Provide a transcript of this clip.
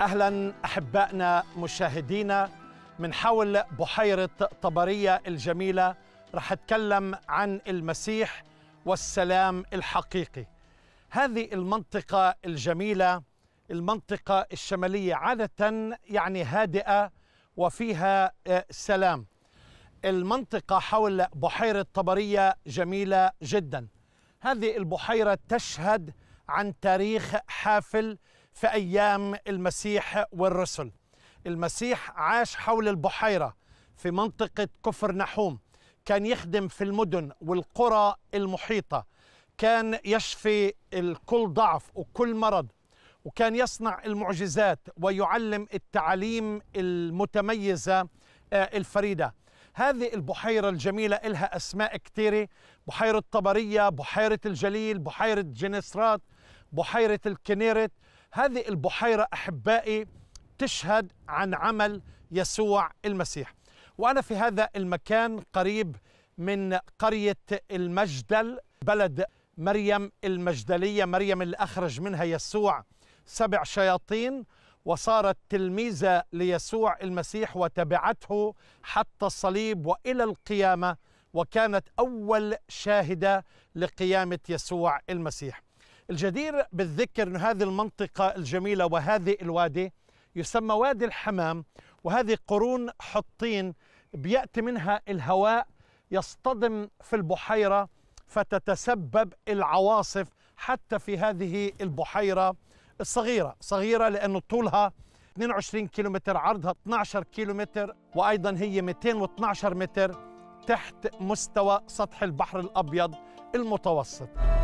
اهلا احبائنا مشاهدينا من حول بحيره طبريه الجميله رح اتكلم عن المسيح والسلام الحقيقي هذه المنطقه الجميله المنطقه الشماليه عاده يعني هادئه وفيها آه، سلام المنطقه حول بحيره طبريه جميله جدا هذه البحيره تشهد عن تاريخ حافل في أيام المسيح والرسل المسيح عاش حول البحيرة في منطقة كفر نحوم كان يخدم في المدن والقرى المحيطة كان يشفي كل ضعف وكل مرض وكان يصنع المعجزات ويعلم التعاليم المتميزة آه، الفريدة هذه البحيرة الجميلة إلها أسماء كثيرة بحيرة طبرية بحيرة الجليل بحيرة جنسرات بحيرة الكنيرت هذه البحيرة أحبائي تشهد عن عمل يسوع المسيح وأنا في هذا المكان قريب من قرية المجدل بلد مريم المجدلية مريم اللي أخرج منها يسوع سبع شياطين وصارت تلميذة ليسوع المسيح وتبعته حتى الصليب وإلى القيامة وكانت أول شاهدة لقيامة يسوع المسيح الجدير بالذكر أن هذه المنطقة الجميلة وهذه الوادي يسمى وادي الحمام وهذه قرون حطين بيأتي منها الهواء يصطدم في البحيرة فتتسبب العواصف حتى في هذه البحيرة الصغيرة صغيرة لأن طولها 22 كيلومتر عرضها 12 كيلومتر وأيضا هي 212 متر تحت مستوى سطح البحر الأبيض المتوسط